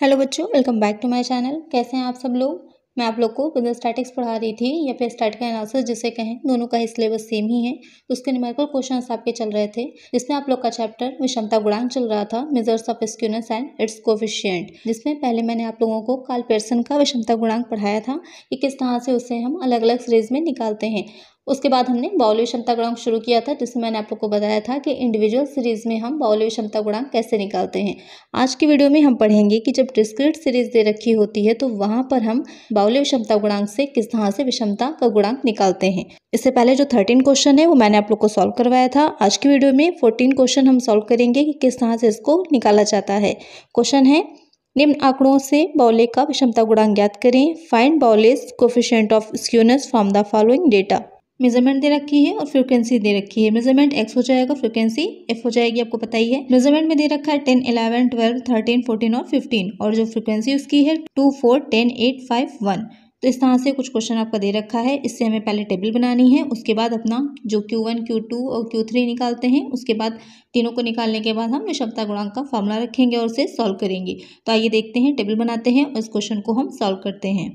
hello बच्चों welcome back to my channel कैसे हैं आप सब लोग मैं आप लोग को बिजनेस स्टैटिक्स पढ़ा रही थी या फिर स्टैट का एनालिसिस जिसे कहें दोनों का ही सिलेबस सेम ही है तो उसके न्यूमेरिकल क्वेश्चन आपके चल रहे थे जिसमें आप लोग का चैप्टर विषमता गुणांक चल रहा था measures of skewness and its coefficient जिसमें पहले मैंने आप लोगों को कार्ल पेयर्सन का विषमता गुणांक पढ़ाया था कि किस तरह से उसे हम अलग अलग सीरीज में निकालते हैं उसके बाद हमने बाउली क्षमता गुणांक शुरू किया था जिसमें मैंने आप लोग को बताया था कि इंडिविजुअल सीरीज़ में हम बाउली क्षमता गुणांक कैसे निकालते हैं आज की वीडियो में हम पढ़ेंगे कि जब डिस्क्रिट सीरीज दे रखी होती है तो वहाँ पर हम बाउली क्षमता गुणांक से किस तरह से विषमता का गुणांक निकालते हैं इससे पहले जो थर्टीन क्वेश्चन है वो मैंने आप लोग को सॉल्व करवाया था आज की वीडियो में फोर्टीन क्वेश्चन हम सॉल्व करेंगे कि किस तरह से इसको निकाला जाता है क्वेश्चन है निम्न आंकड़ों से बाउले का विषमता गुणांक ज्ञात करें find Bowley's coefficient of skewness from the following data measurement दे रखी है और फ्रिक्वेंसी दे रखी है मेजरमेंट एक्स हो जाएगा फ्रिक्वेंसी एफ हो जाएगी आपको पता ही है मेजरमेंट में दे रखा है ten eleven twelve thirteen fourteen और फिफ्टीन और जो फ्रिक्वेंसी उसकी है two four ten eight five one तो इस तरह से कुछ क्वेश्चन आपका दे रखा है इससे हमें पहले टेबल बनानी है उसके बाद अपना जो Q1, Q2 और Q3 निकालते हैं उसके बाद तीनों को निकालने के बाद हम विषमता गुणांक का फॉर्मूला रखेंगे और उसे सॉल्व करेंगे तो आइए देखते हैं टेबल बनाते हैं और इस क्वेश्चन को हम सॉल्व करते हैं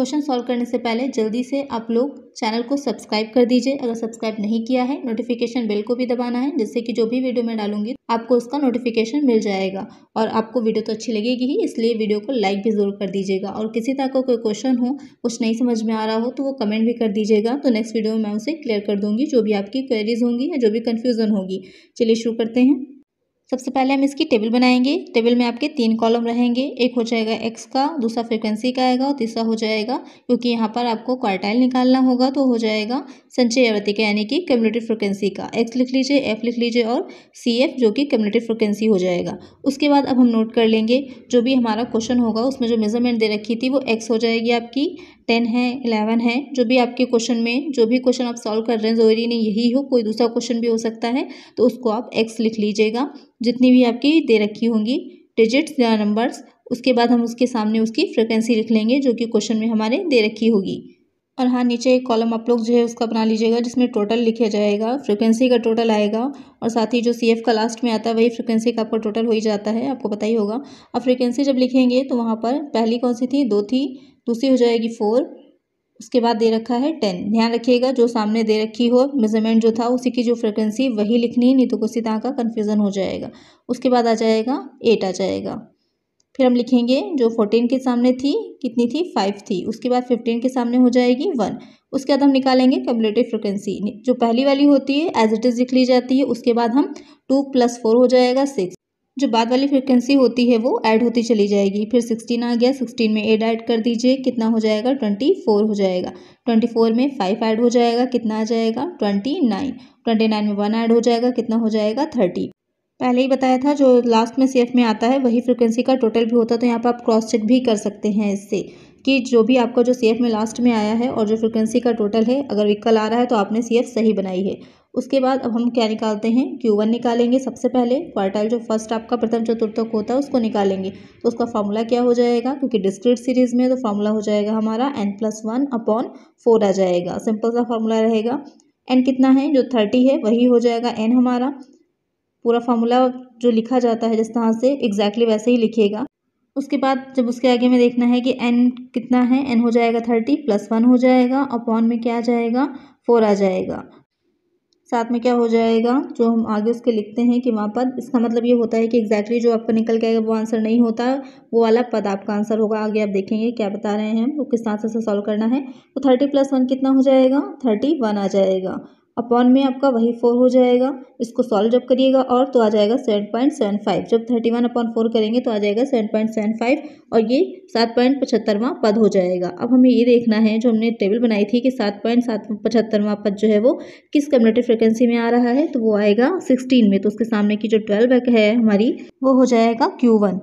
क्वेश्चन सॉल्व करने से पहले जल्दी से आप लोग चैनल को सब्सक्राइब कर दीजिए अगर सब्सक्राइब नहीं किया है नोटिफिकेशन बेल को भी दबाना है जिससे कि जो भी वीडियो मैं डालूंगी आपको उसका नोटिफिकेशन मिल जाएगा और आपको वीडियो तो अच्छी लगेगी ही इसलिए वीडियो को लाइक भी ज़रूर कर दीजिएगा और किसी तरह का कोई क्वेश्चन हो कुछ नहीं समझ में आ रहा हो तो वो कमेंट भी कर दीजिएगा तो नेक्स्ट वीडियो में मैं उसे क्लियर कर दूँगी जो भी आपकी क्वेरीज होंगी या जो भी कन्फ्यूज़न होगी चलिए शुरू करते हैं सबसे पहले हम इसकी टेबल बनाएंगे टेबल में आपके तीन कॉलम रहेंगे एक हो जाएगा एक्स का दूसरा फ्रिक्वेंसी का आएगा और तीसरा हो जाएगा क्योंकि यहाँ पर आपको क्वार्टाइल निकालना होगा तो हो जाएगा संचय आवृत्ति का यानी कि कम्युनिटी फ्रिक्वेंसी का एक्स लिख लीजिए एफ लिख लीजिए और सी एफ जो कि कम्युनिटी फ्रिक्वेंसी हो जाएगा उसके बाद अब हम नोट कर लेंगे जो भी हमारा क्वेश्चन होगा उसमें जो मेजरमेंट दे रखी थी वो एक्स हो जाएगी आपकी टेन है इलेवन है जो भी आपके क्वेश्चन में जो भी क्वेश्चन आप सॉल्व कर रहे हैं ज़रूरी नहीं यही हो कोई दूसरा क्वेश्चन भी हो सकता है तो उसको आप एक्स लिख लीजिएगा जितनी भी आपकी दे रखी होंगी डिजिट्स या नंबर्स उसके बाद हम उसके सामने उसकी फ्रिक्वेंसी लिख लेंगे जो कि क्वेश्चन में हमारे दे रखी होगी और हाँ नीचे एक कॉलम आप लोग जो है उसका बना लीजिएगा जिसमें टोटल लिखा जाएगा फ्रिक्वेंसी का टोटल आएगा और साथ ही जो सी एफ का लास्ट में आता है वही फ्रिक्वेंसी का आपका टोटल हो ही जाता है आपको पता ही होगा अब फ्रिक्वेंसी जब लिखेंगे तो वहाँ पर पहली कौन सी थी दो थी दूसरी हो जाएगी फोर उसके बाद दे रखा है टेन ध्यान रखिएगा जो सामने दे रखी हो मेजरमेंट जो था उसी की जो फ्रिक्वेंसी वही लिखनी है नहीं तो किसी तरह का कन्फ्यूज़न हो जाएगा उसके बाद आ जाएगा एट आ जाएगा फिर हम लिखेंगे जो फोर्टीन के सामने थी कितनी थी फाइव थी उसके बाद फिफ्टीन के सामने हो जाएगी वन उसके बाद हम निकालेंगे कैलकुलेटेड फ्रिक्वेंसी जो पहली वाली होती है एज इट इज़ लिख ली जाती है उसके बाद हम टू प्लस फोर हो जाएगा सिक्स जो बाद वाली फ्रिक्वेंसी होती है वो ऐड होती चली जाएगी फिर सिक्सटीन आ गया सिक्सटीन में एट ऐड कर दीजिए कितना हो जाएगा ट्वेंटी फोर हो जाएगा ट्वेंटी फोर में फाइव ऐड हो जाएगा कितना आ जाएगा ट्वेंटी नाइन ट्वेंटी नाइन में वन ऐड हो जाएगा कितना हो जाएगा थर्टी पहले ही बताया था जो लास्ट में सी में आता है वही फ्रिक्वेंसी का टोटल भी होता है तो यहाँ पर आप क्रॉस चेक भी कर सकते हैं इससे कि जो भी आपका जो सी में लास्ट में आया है और जो फ्रिक्वेंसी का टोटल है अगर विकल आ रहा है तो आपने सी सही बनाई है उसके बाद अब हम क्या निकालते हैं क्यू वन निकालेंगे सबसे पहले क्वार्टाइल जो फर्स्ट आपका प्रथम चतुर्थक होता है उसको निकालेंगे तो उसका फार्मूला क्या हो जाएगा क्योंकि डिस्क्रिट सीरीज में तो फार्मूला हो जाएगा हमारा N plus one upon four आ जाएगा सिंपल सा फार्मूला रहेगा एन कितना है जो थर्टी है वही हो जाएगा एन हमारा पूरा फार्मूला जो लिखा जाता है जिस तरह से एग्जैक्टली वैसे ही लिखिएगा उसके बाद जब उसके आगे में देखना है कि एन कितना है एन हो जाएगा थर्टी प्लस वन हो जाएगा अपॉन में क्या आ जाएगा फोर आ जाएगा साथ में क्या हो जाएगा जो हम आगे उसके लिखते हैं कि वहाँ पद इसका मतलब ये होता है कि एग्जैक्टली exactly जो आपका निकल के आएगा वो आंसर नहीं होता वो वाला पद आपका आंसर होगा आगे आप देखेंगे क्या बता रहे हैं हम वो किस तरह से सॉल्व करना है तो थर्टी प्लस वन कितना हो जाएगा थर्टी वन आ जाएगा अपॉन में आपका वही फोर हो जाएगा इसको सॉल्व जब करिएगा और तो आ जाएगा सेवन पॉइंट सेवन फाइव जब थर्टी वन अपॉन फोर करेंगे तो आ जाएगा सेवन पॉइंट सेवन फाइव और ये सात पॉइंट पचहत्तरवां पद हो जाएगा अब हमें ये देखना है जो हमने टेबल बनाई थी कि सात पॉइंट सात पचहत्तरवां पद जो है वो किस कम्युनेटिव फ्रिक्वेंसी में आ रहा है तो वो आएगा सिक्सटीन में तो उसके सामने की जो ट्वेल्व है हमारी वो हो जाएगा क्यू वन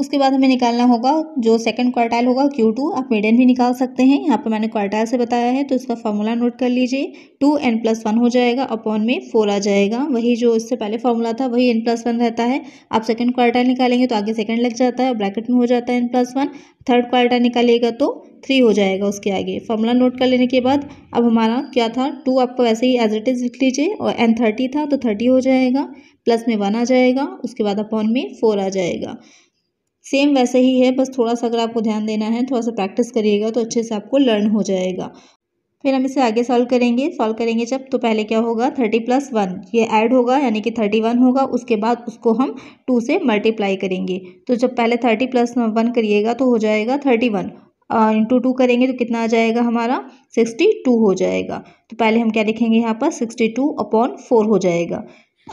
उसके बाद हमें निकालना होगा जो सेकंड क्वार्टाइल होगा क्यू टू आप मीडियन भी निकाल सकते हैं यहाँ पर मैंने क्वार्टाइल से बताया है तो इसका फॉर्मूला नोट कर लीजिए टू एन प्लस वन हो जाएगा अपॉन में फोर आ जाएगा वही जो इससे पहले फॉर्मूला था वही एन प्लस वन रहता है आप सेकंड क्वार्टाइल निकालेंगे तो आगे सेकंड लग जाता है ब्रैकेट में हो जाता है N plus one third quartile निकालिएगा तो थ्री हो जाएगा उसके आगे फॉर्मूला नोट कर लेने के बाद अब हमारा क्या था टू आपको वैसे ही एज इट इज़ लिख लीजिए और एन थर्टी था तो थर्टी हो जाएगा प्लस में वन आ जाएगा उसके बाद अपॉन में फोर आ जाएगा सेम वैसे ही है बस थोड़ा सा अगर आपको ध्यान देना है थोड़ा सा प्रैक्टिस करिएगा तो अच्छे से आपको लर्न हो जाएगा फिर हम इसे आगे सॉल्व करेंगे सॉल्व करेंगे जब तो पहले क्या होगा थर्टी प्लस वन ये ऐड होगा यानी कि थर्टी वन होगा उसके बाद उसको हम टू से मल्टीप्लाई करेंगे तो जब पहले थर्टी प्लस वन करिएगा तो हो जाएगा थर्टी वन इंटू टू करेंगे तो कितना आ जाएगा हमारा सिक्सटी टू हो जाएगा तो पहले हम क्या लिखेंगे यहाँ पर सिक्सटी टू अपॉन फोर हो जाएगा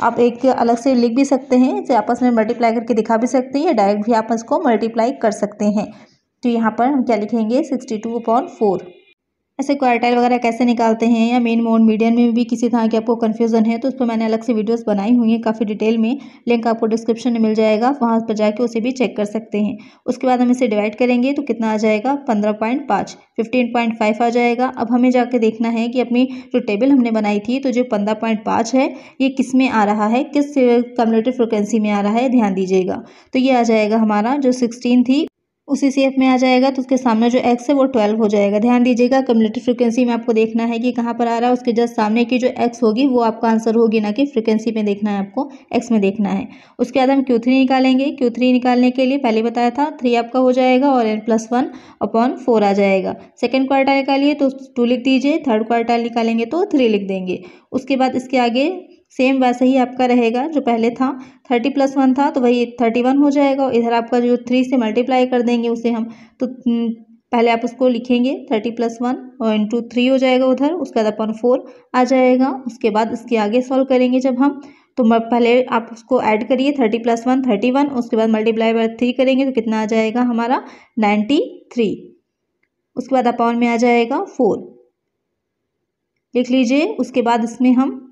आप एक अलग से लिख भी सकते हैं इसे आपस में मल्टीप्लाई करके दिखा भी सकते हैं या डायरेक्ट भी आप इसको मल्टीप्लाई कर सकते हैं तो यहाँ पर हम क्या लिखेंगे सिक्सटी टू अपॉन फोर ऐसे क्वार्टाइल वगैरह कैसे निकालते हैं या मेन मोड मीडियम में भी किसी तरह की आपको कन्फ्यूज़न है तो उस पर मैंने अलग से वीडियोस बनाई हुई हैं काफ़ी डिटेल में लिंक आपको डिस्क्रिप्शन में मिल जाएगा वहाँ पर जाके उसे भी चेक कर सकते हैं उसके बाद हम इसे डिवाइड करेंगे तो कितना आ जाएगा पंद्रह पॉइंट पाँच फिफ्टीन पॉइंट फाइव आ जाएगा अब हमें जाके देखना है कि अपनी जो टेबल हमने बनाई थी तो जो पंद्रह पॉइंट पाँच है ये किस में आ रहा है किस कम्युनिटी फ्रिक्वेंसी में आ रहा है ध्यान दीजिएगा तो ये आ जाएगा हमारा जो सिक्सटीन थी उसी सी एफ में आ जाएगा तो उसके सामने जो एक्स है वो ट्वेल्व हो जाएगा ध्यान दीजिएगा कम्युनिटी फ्रिक्वेंसी में आपको देखना है कि कहाँ पर आ रहा है उसके जस्ट सामने की जो एक्स होगी वो आपका आंसर होगी ना कि फ्रिक्वेंसी में देखना है आपको एक्स में देखना है उसके बाद हम क्यू थ्री निकालेंगे क्यू थ्री निकालने के लिए पहले बताया था थ्री आपका हो जाएगा और N plus one upon four आ जाएगा सेकेंड क्वार्टर निकालिए तो टू लिख दीजिए थर्ड क्वार्टर निकालेंगे तो थ्री लिख देंगे उसके बाद इसके आगे सेम वैसा ही आपका रहेगा जो पहले था थर्टी प्लस वन था तो वही थर्टी वन हो जाएगा इधर आपका जो थ्री से मल्टीप्लाई कर देंगे उसे हम तो पहले आप उसको लिखेंगे थर्टी प्लस वन और इंटू थ्री हो जाएगा उधर उसके बाद अपन फोर आ जाएगा उसके बाद इसके आगे सॉल्व करेंगे जब हम तो पहले आप उसको ऐड करिए thirty plus one thirty one उसके बाद मल्टीप्लाई बाय थ्री करेंगे तो कितना आ जाएगा हमारा नाइन्टी थ्री उसके बाद अपॉन में आ जाएगा फोर लिख लीजिए उसके बाद इसमें हम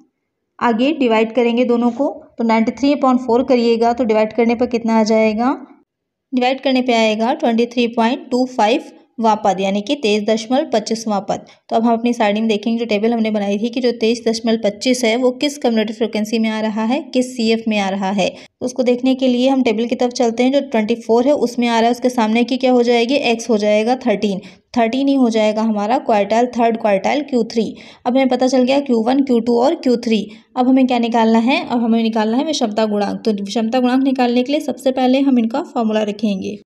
आगे डिवाइड करेंगे दोनों को तो नाइन्टी थ्री अपॉइंट फोर करिएगा तो डिवाइड करने पर कितना आ जाएगा डिवाइड करने पे आएगा twenty three point two five वहाँ पद यानी कि तेईस दशमलव पच्चीसवां पद तो अब हम अपनी सारणी में देखेंगे जो टेबल हमने बनाई थी कि जो तेईस दशमलव पच्चीस है वो किस कम्युनिटी फ्रिक्वेंसी में आ रहा है किस सी में आ रहा है तो उसको देखने के लिए हम टेबल की तरफ चलते हैं जो ट्वेंटी फोर है उसमें आ रहा है उसके सामने की क्या हो जाएगी एक्स हो जाएगा थर्टीन थर्टीन ही हो जाएगा हमारा quartile third quartile Q three अब हमें पता चल गया क्यू वन क्यू टू और क्यू थ्री अब हमें क्या निकालना है अब हमें निकालना है विषमता गुणांक तो विषमता गुणांक निकालने के लिए सबसे पहले हम इनका फॉर्मूला रखेंगे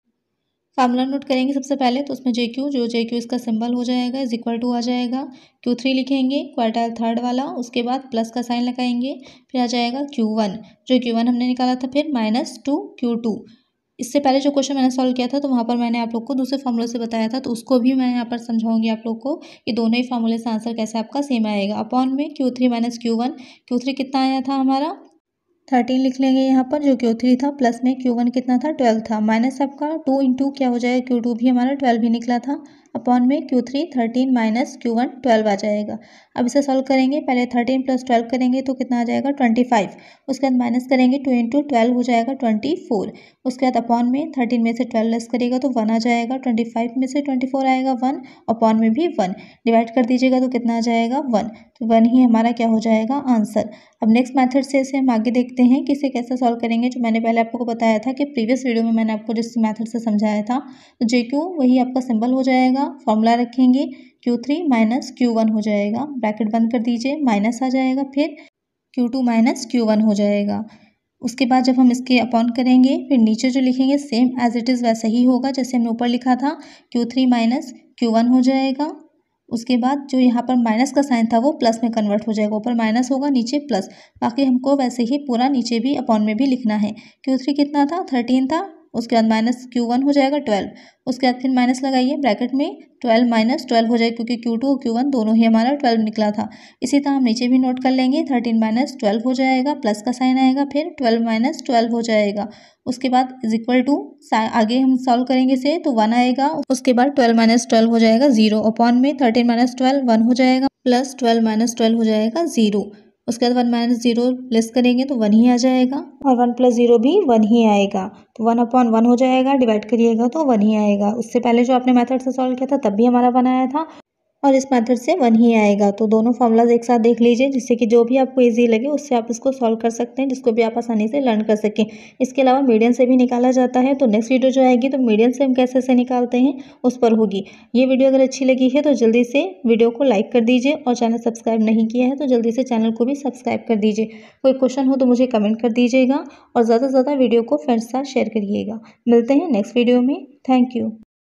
फार्मूला नोट करेंगे सबसे पहले तो उसमें जे क्यू जो जे क्यू इसका सिंबल हो जाएगा इज इक्वल टू आ जाएगा क्यू थ्री लिखेंगे क्वार्टर थर्ड वाला उसके बाद प्लस का साइन लगाएंगे फिर आ जाएगा क्यू वन जो क्यू वन हमने निकाला था फिर माइनस टू क्यू टू इससे पहले जो क्वेश्चन मैंने सॉल्व किया था तो वहाँ पर मैंने आप लोग को दूसरे फार्मूले से बताया था तो उसको भी मैं यहाँ पर समझाऊंगी आप लोग को कि दोनों ही फार्मूले से आंसर कैसे आपका सेम आएगा अपॉन में Q three minus Q one Q three कितना आया था हमारा थर्टीन लिख लेंगे यहाँ पर जो क्यू थ्री था प्लस में क्यू वन कितना था ट्वेल्व था माइनस आपका टू इंटू क्या हो जाएगा क्यू टू भी हमारा ट्वेल्व ही निकला था अपॉन में Q three thirteen minus Q one twelve आ जाएगा अब इसे सॉल्व करेंगे पहले थर्टीन प्लस ट्वेल्व करेंगे तो कितना आ जाएगा ट्वेंटी फाइव उसके बाद माइनस करेंगे टू इंटू ट्वेल्व हो जाएगा ट्वेंटी फोर उसके बाद अपॉन में थर्टीन में से ट्वेल्व लेस करेगा तो वन आ जाएगा ट्वेंटी फाइव में से ट्वेंटी फोर आएगा वन अपॉन में भी वन डिवाइड कर दीजिएगा तो कितना आ जाएगा वन तो वन ही हमारा क्या हो जाएगा आंसर अब नेक्स्ट मैथड से इसे हम आगे देखते हैं कि इसे कैसे सॉल्व करेंगे जो मैंने पहले आपको बताया था कि प्रीवियस वीडियो में मैंने आपको जिस मैथड से समझाया था तो जे वही आपका सिंबल हो जाएगा रखेगा फॉर्मूला रखेंगे Q three minus Q one हो जाएगा ब्रैकेट बंद कर दीजिए माइनस आ जाएगा फिर Q two minus Q one हो जाएगा उसके बाद जब हम इसके अपॉन करेंगे फिर नीचे जो लिखेंगे सेम एज इट इज़ वैसा ही होगा जैसे हमने ऊपर लिखा था Q three minus Q one हो जाएगा उसके बाद जो यहाँ पर माइनस का साइन था वो प्लस में कन्वर्ट हो जाएगा ऊपर माइनस होगा नीचे प्लस बाकी हमको वैसे ही पूरा नीचे भी अपॉन में भी लिखना है क्यू थ्री कितना था थर्टीन था उसके बाद माइनस क्यू वन हो जाएगा ट्वेल्व उसके बाद फिर माइनस लगाइए ब्रैकेट में ट्वेल्व माइनस ट्वेल्व हो जाएगा क्योंकि क्यू टू और क्यू वन दोनों ही हमारा ट्वेल्व निकला था इसी तरह हम नीचे भी नोट कर लेंगे थर्टीन माइनस ट्वेल्व हो जाएगा प्लस का साइन आएगा फिर ट्वेल्व माइनस ट्वेल्व हो जाएगा उसके बाद इज इक्वल टू आगे हम सॉल्व करेंगे इसे तो वन आएगा उसके बाद ट्वेल्व माइनस ट्वेल्व हो जाएगा जीरो अपॉन में थर्टीन माइनस ट्वेल्व वन हो जाएगा प्लस ट्वेल्व माइनस ट्वेल्व हो जाएगा जीरो उसके बाद वन माइनस जीरो प्लस करेंगे तो वन ही आ जाएगा और वन प्लस जीरो भी वन ही आएगा तो वन अपॉन वन हो जाएगा डिवाइड करिएगा तो वन ही आएगा उससे पहले जो आपने मेथड से सॉल्व किया था तब भी हमारा वन आया था और इस मेथड से वन ही आएगा तो दोनों फॉर्मूलाज एक साथ देख लीजिए जिससे कि जो भी आपको इजी लगे उससे आप इसको सॉल्व कर सकते हैं जिसको भी आप आसानी से लर्न कर सकें इसके अलावा मीडियम से भी निकाला जाता है तो नेक्स्ट वीडियो जो आएगी तो मीडियम से हम कैसे से निकालते हैं उस पर होगी ये वीडियो अगर अच्छी लगी है तो जल्दी से वीडियो को लाइक कर दीजिए और चैनल सब्सक्राइब नहीं किया है तो जल्दी से चैनल को भी सब्सक्राइब कर दीजिए कोई क्वेश्चन हो तो मुझे कमेंट कर दीजिएगा और ज़्यादा से ज़्यादा वीडियो को फ्रेंड्स साथ शेयर करिएगा मिलते हैं नेक्स्ट वीडियो में थैंक यू